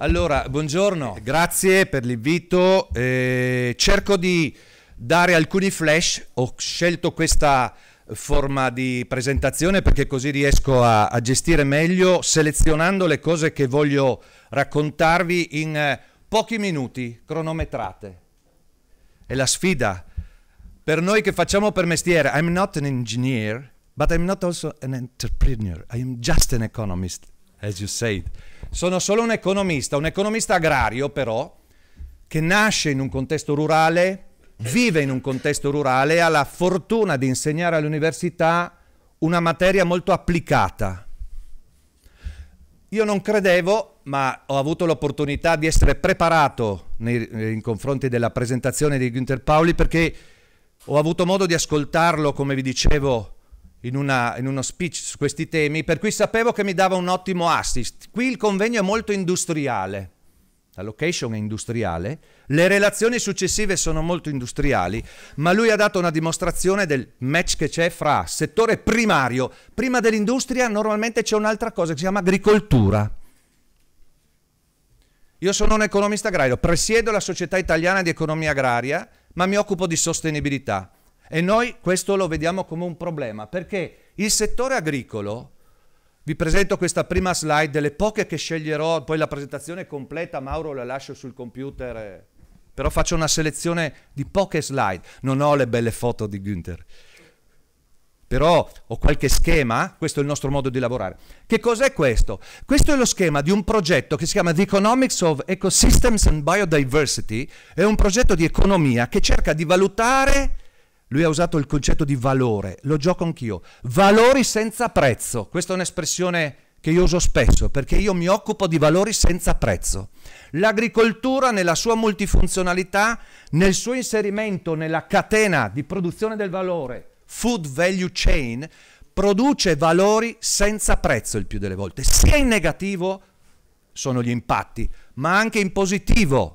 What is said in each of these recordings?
Allora, buongiorno. Eh, grazie per l'invito. Eh, cerco di dare alcuni flash. Ho scelto questa forma di presentazione perché così riesco a, a gestire meglio selezionando le cose che voglio raccontarvi in eh, pochi minuti cronometrate. È la sfida per noi che facciamo per mestiere. I'm not an engineer, but I'm not also an entrepreneur. I'm just an economist, as you said. Sono solo un economista, un economista agrario però, che nasce in un contesto rurale, vive in un contesto rurale e ha la fortuna di insegnare all'università una materia molto applicata. Io non credevo, ma ho avuto l'opportunità di essere preparato nei, eh, nei confronti della presentazione di Günter Pauli perché ho avuto modo di ascoltarlo, come vi dicevo, in, una, in, uno speech su questi temi, per cui sapevo che mi dava un ottimo assist. Qui il convegno è molto industriale, la location è industriale, le relazioni successive sono molto industriali, ma lui ha dato una dimostrazione del match che c'è fra settore primario. Prima dell'industria normalmente c'è un'altra cosa che si chiama agricoltura. Io sono un economista agrario, presiedo la Società Italiana di Economia Agraria, ma mi occupo di sostenibilità. E noi questo lo vediamo come un problema, perché il settore agricolo, vi presento questa prima slide, delle poche che sceglierò, poi la presentazione completa, Mauro la lascio sul computer, eh. però faccio una selezione di poche slide, non ho le belle foto di Günther però ho qualche schema, questo è il nostro modo di lavorare. Che cos'è questo? Questo è lo schema di un progetto che si chiama The Economics of Ecosystems and Biodiversity, è un progetto di economia che cerca di valutare lui ha usato il concetto di valore, lo gioco anch'io. Valori senza prezzo, questa è un'espressione che io uso spesso perché io mi occupo di valori senza prezzo. L'agricoltura nella sua multifunzionalità, nel suo inserimento nella catena di produzione del valore, food value chain, produce valori senza prezzo il più delle volte, sia in negativo sono gli impatti, ma anche in positivo.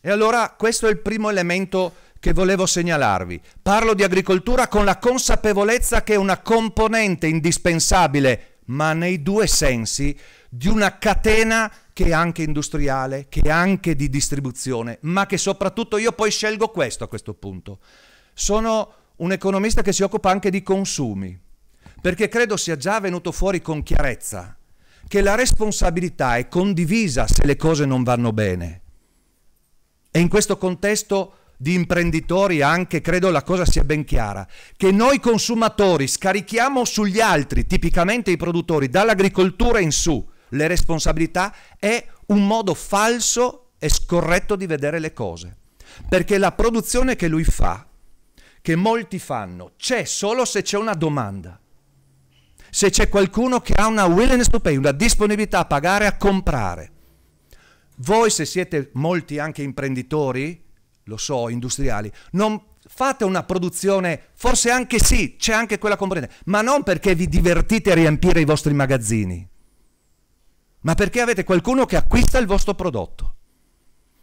E allora questo è il primo elemento che volevo segnalarvi. Parlo di agricoltura con la consapevolezza che è una componente indispensabile, ma nei due sensi, di una catena che è anche industriale, che è anche di distribuzione, ma che soprattutto io poi scelgo questo a questo punto. Sono un economista che si occupa anche di consumi, perché credo sia già venuto fuori con chiarezza che la responsabilità è condivisa se le cose non vanno bene. E in questo contesto di imprenditori anche, credo la cosa sia ben chiara, che noi consumatori scarichiamo sugli altri, tipicamente i produttori, dall'agricoltura in su, le responsabilità è un modo falso e scorretto di vedere le cose. Perché la produzione che lui fa, che molti fanno, c'è solo se c'è una domanda. Se c'è qualcuno che ha una willingness to pay, una disponibilità a pagare, a comprare. Voi se siete molti anche imprenditori, lo so, industriali, non fate una produzione, forse anche sì, c'è anche quella componente, ma non perché vi divertite a riempire i vostri magazzini, ma perché avete qualcuno che acquista il vostro prodotto.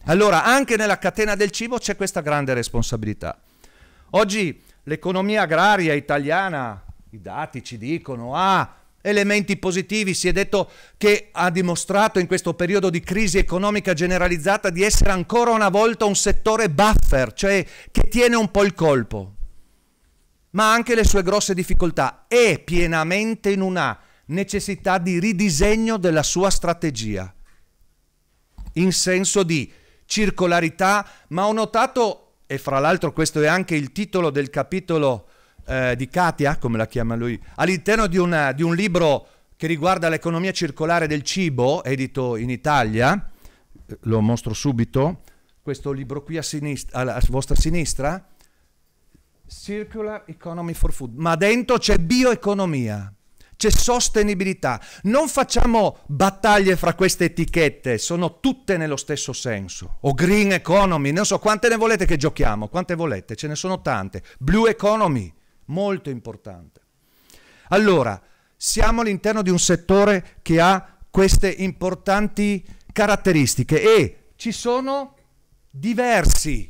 Allora, anche nella catena del cibo c'è questa grande responsabilità. Oggi l'economia agraria italiana, i dati ci dicono, ha ah, Elementi positivi, si è detto che ha dimostrato in questo periodo di crisi economica generalizzata di essere ancora una volta un settore buffer, cioè che tiene un po' il colpo, ma anche le sue grosse difficoltà. È pienamente in una necessità di ridisegno della sua strategia, in senso di circolarità, ma ho notato, e fra l'altro questo è anche il titolo del capitolo eh, di Katia, come la chiama lui, all'interno di, una, di un libro che riguarda l'economia circolare del cibo, edito in Italia, lo mostro subito, questo libro qui a sinistra, alla vostra sinistra, Circular Economy for Food, ma dentro c'è bioeconomia, c'è sostenibilità. Non facciamo battaglie fra queste etichette, sono tutte nello stesso senso. O green economy, non so quante ne volete che giochiamo, quante volete, ce ne sono tante. Blue economy, molto importante. Allora, siamo all'interno di un settore che ha queste importanti caratteristiche e ci sono diversi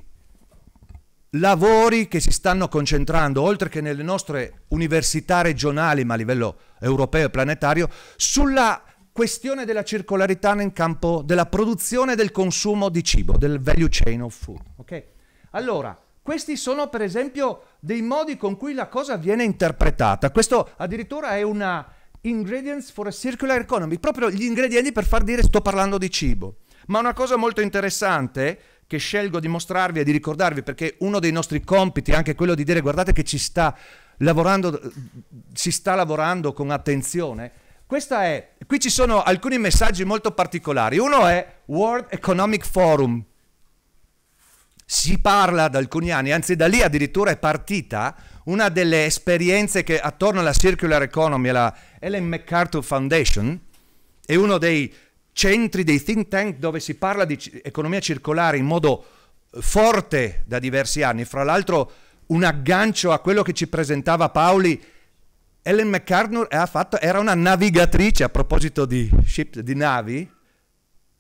lavori che si stanno concentrando, oltre che nelle nostre università regionali, ma a livello europeo e planetario, sulla questione della circolarità nel campo della produzione e del consumo di cibo, del value chain of food. Okay? Allora, questi sono per esempio dei modi con cui la cosa viene interpretata. Questo addirittura è una ingredients for a circular economy, proprio gli ingredienti per far dire sto parlando di cibo. Ma una cosa molto interessante che scelgo di mostrarvi e di ricordarvi perché uno dei nostri compiti è anche quello di dire guardate che ci sta lavorando, si sta lavorando con attenzione. Questa è, qui ci sono alcuni messaggi molto particolari. Uno è World Economic Forum, si parla da alcuni anni, anzi da lì addirittura è partita una delle esperienze che attorno alla Circular Economy, la Ellen MacArthur Foundation, è uno dei centri, dei think tank dove si parla di economia circolare in modo eh, forte da diversi anni. Fra l'altro un aggancio a quello che ci presentava Paoli, Ellen MacArthur era una navigatrice a proposito di ship, di navi,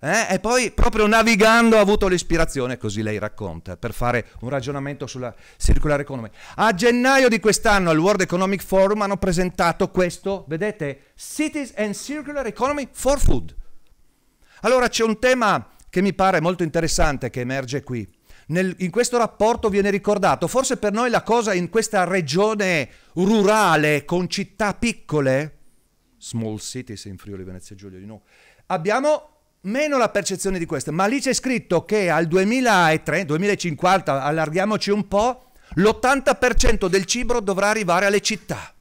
eh? E poi proprio navigando ha avuto l'ispirazione, così lei racconta, per fare un ragionamento sulla circolare economy. A gennaio di quest'anno al World Economic Forum hanno presentato questo, vedete, Cities and Circular Economy for Food. Allora c'è un tema che mi pare molto interessante che emerge qui. Nel, in questo rapporto viene ricordato, forse per noi la cosa in questa regione rurale con città piccole, small cities in Friuli Venezia Giulia, you know, abbiamo meno la percezione di questo, ma lì c'è scritto che al 2003, 2050, allarghiamoci un po', l'80% del cibo dovrà arrivare alle città.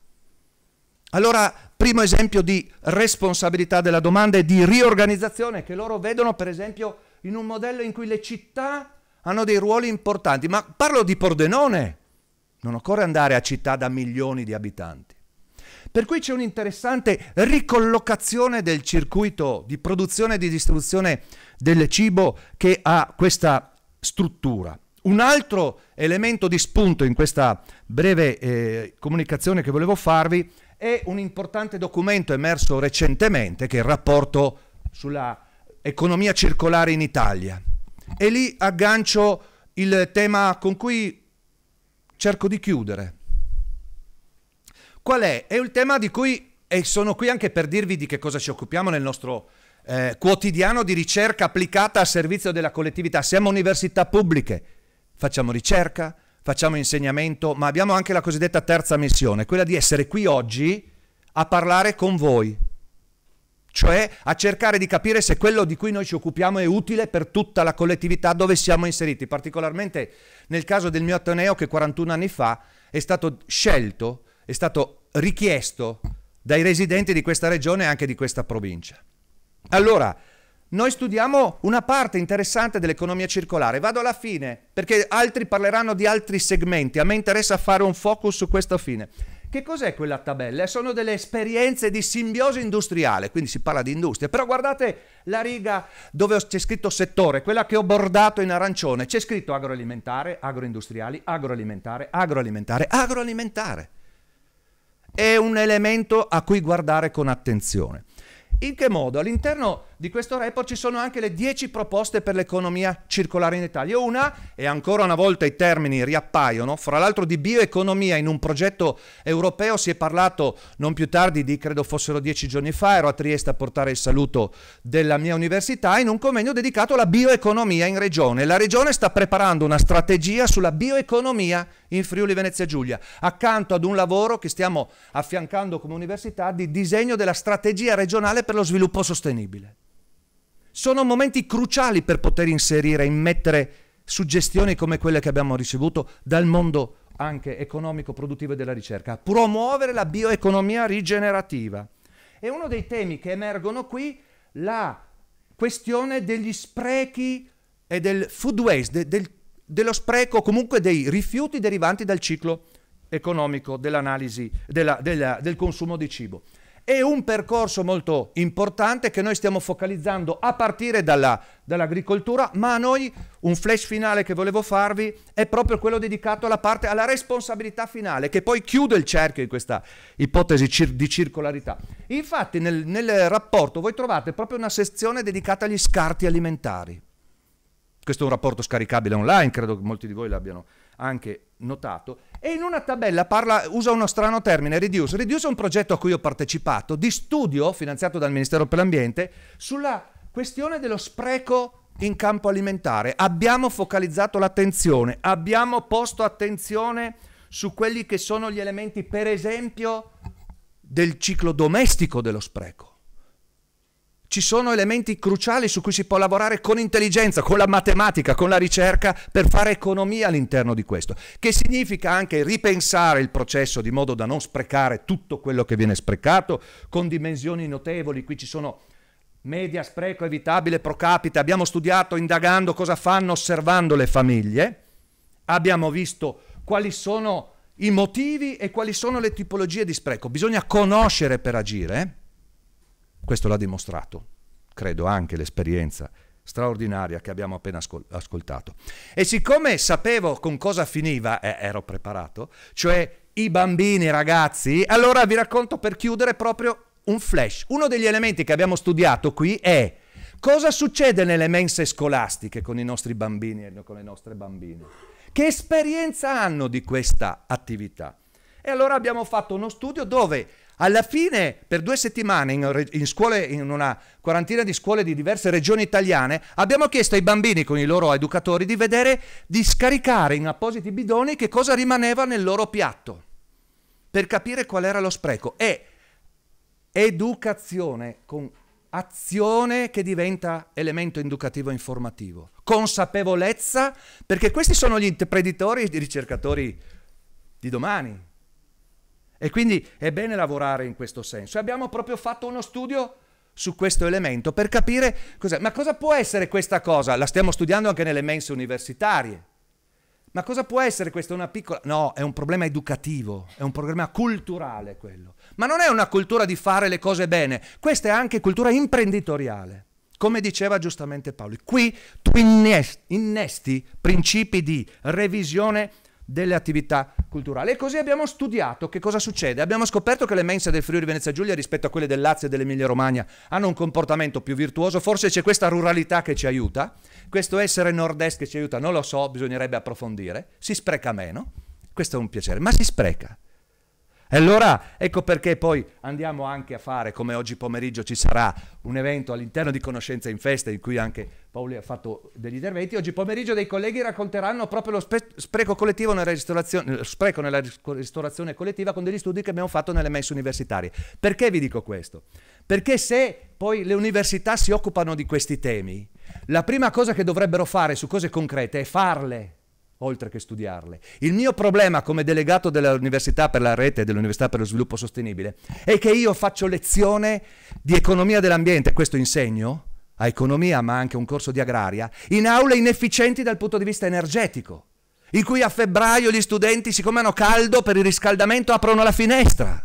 Allora, primo esempio di responsabilità della domanda e di riorganizzazione che loro vedono, per esempio, in un modello in cui le città hanno dei ruoli importanti. Ma parlo di Pordenone, non occorre andare a città da milioni di abitanti. Per cui c'è un'interessante ricollocazione del circuito di produzione e di distribuzione del cibo che ha questa struttura. Un altro elemento di spunto in questa breve eh, comunicazione che volevo farvi è un importante documento emerso recentemente che è il rapporto sulla economia circolare in Italia. E lì aggancio il tema con cui cerco di chiudere. Qual è? È il tema di cui, e sono qui anche per dirvi di che cosa ci occupiamo nel nostro eh, quotidiano di ricerca applicata a servizio della collettività. Siamo università pubbliche, facciamo ricerca, facciamo insegnamento, ma abbiamo anche la cosiddetta terza missione, quella di essere qui oggi a parlare con voi, cioè a cercare di capire se quello di cui noi ci occupiamo è utile per tutta la collettività dove siamo inseriti, particolarmente nel caso del mio Ateneo che 41 anni fa è stato scelto, è stato richiesto dai residenti di questa regione e anche di questa provincia. Allora, noi studiamo una parte interessante dell'economia circolare. Vado alla fine, perché altri parleranno di altri segmenti. A me interessa fare un focus su questa fine. Che cos'è quella tabella? Sono delle esperienze di simbiosi industriale, quindi si parla di industria. Però guardate la riga dove c'è scritto settore, quella che ho bordato in arancione. C'è scritto agroalimentare, agroindustriali, agroalimentare, agroalimentare, agroalimentare è un elemento a cui guardare con attenzione. In che modo? All'interno di questo report ci sono anche le 10 proposte per l'economia circolare in Italia. Una, e ancora una volta i termini riappaiono, fra l'altro di bioeconomia in un progetto europeo si è parlato non più tardi di, credo fossero dieci giorni fa, ero a Trieste a portare il saluto della mia università, in un convegno dedicato alla bioeconomia in regione. La regione sta preparando una strategia sulla bioeconomia in Friuli Venezia Giulia, accanto ad un lavoro che stiamo affiancando come università di disegno della strategia regionale per lo sviluppo sostenibile. Sono momenti cruciali per poter inserire, immettere suggestioni come quelle che abbiamo ricevuto dal mondo anche economico, produttivo e della ricerca. Promuovere la bioeconomia rigenerativa. E uno dei temi che emergono qui la questione degli sprechi e del food waste, de, del, dello spreco comunque dei rifiuti derivanti dal ciclo economico dell'analisi della, della, del consumo di cibo è un percorso molto importante che noi stiamo focalizzando a partire dalla, dall'agricoltura, ma a noi un flash finale che volevo farvi è proprio quello dedicato alla parte, alla responsabilità finale, che poi chiude il cerchio di questa ipotesi cir di circolarità. Infatti nel, nel rapporto voi trovate proprio una sezione dedicata agli scarti alimentari. Questo è un rapporto scaricabile online, credo che molti di voi l'abbiano anche notato, e in una tabella parla, usa uno strano termine, Reduce. Reduce è un progetto a cui ho partecipato, di studio finanziato dal Ministero per l'Ambiente, sulla questione dello spreco in campo alimentare. Abbiamo focalizzato l'attenzione, abbiamo posto attenzione su quelli che sono gli elementi, per esempio, del ciclo domestico dello spreco ci sono elementi cruciali su cui si può lavorare con intelligenza, con la matematica, con la ricerca per fare economia all'interno di questo, che significa anche ripensare il processo di modo da non sprecare tutto quello che viene sprecato con dimensioni notevoli, qui ci sono media spreco evitabile pro capite, abbiamo studiato indagando cosa fanno osservando le famiglie, abbiamo visto quali sono i motivi e quali sono le tipologie di spreco, bisogna conoscere per agire. Eh? Questo l'ha dimostrato, credo anche l'esperienza straordinaria che abbiamo appena ascoltato. E siccome sapevo con cosa finiva, eh, ero preparato, cioè i bambini, i ragazzi, allora vi racconto per chiudere proprio un flash. Uno degli elementi che abbiamo studiato qui è cosa succede nelle mense scolastiche con i nostri bambini e con le nostre bambine. Che esperienza hanno di questa attività? E allora abbiamo fatto uno studio dove alla fine, per due settimane, in, in, scuole, in una quarantina di scuole di diverse regioni italiane, abbiamo chiesto ai bambini con i loro educatori di vedere, di scaricare in appositi bidoni che cosa rimaneva nel loro piatto, per capire qual era lo spreco. E educazione con azione che diventa elemento educativo e informativo, consapevolezza, perché questi sono gli imprenditori e i ricercatori di domani, e quindi è bene lavorare in questo senso. E Abbiamo proprio fatto uno studio su questo elemento per capire cos'è. Ma cosa può essere questa cosa? La stiamo studiando anche nelle mense universitarie. Ma cosa può essere questa? Una piccola... No, è un problema educativo, è un problema culturale quello. Ma non è una cultura di fare le cose bene, questa è anche cultura imprenditoriale. Come diceva giustamente Paolo, qui tu innesti, innesti principi di revisione delle attività culturali. E così abbiamo studiato che cosa succede. Abbiamo scoperto che le mense del Friuli Venezia Giulia rispetto a quelle del Lazio e dell'Emilia Romagna hanno un comportamento più virtuoso, forse c'è questa ruralità che ci aiuta, questo essere nord-est che ci aiuta, non lo so, bisognerebbe approfondire, si spreca meno, questo è un piacere, ma si spreca. E allora ecco perché poi andiamo anche a fare, come oggi pomeriggio ci sarà un evento all'interno di Conoscenza in Festa, in cui anche Paoli ha fatto degli interventi, oggi pomeriggio dei colleghi racconteranno proprio lo spe- spreco collettivo nella ristorazione, eh, spreco nella ristorazione collettiva con degli studi che abbiamo fatto nelle messe universitarie. Perché vi dico questo? Perché se poi le università si occupano di questi temi, la prima cosa che dovrebbero fare su cose concrete è farle oltre che studiarle. Il mio problema come delegato dell'Università per la Rete e dell'Università per lo Sviluppo Sostenibile è che io faccio lezione di economia dell'ambiente, questo insegno a economia ma anche un corso di agraria, in aule inefficienti dal punto di vista energetico, in cui a febbraio gli studenti, siccome hanno caldo per il riscaldamento, aprono la finestra.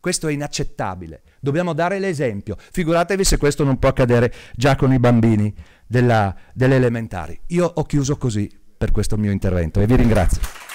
Questo è inaccettabile, dobbiamo dare l'esempio. Figuratevi se questo non può accadere già con i bambini della, delle elementari. Io ho chiuso così per questo mio intervento e vi ringrazio.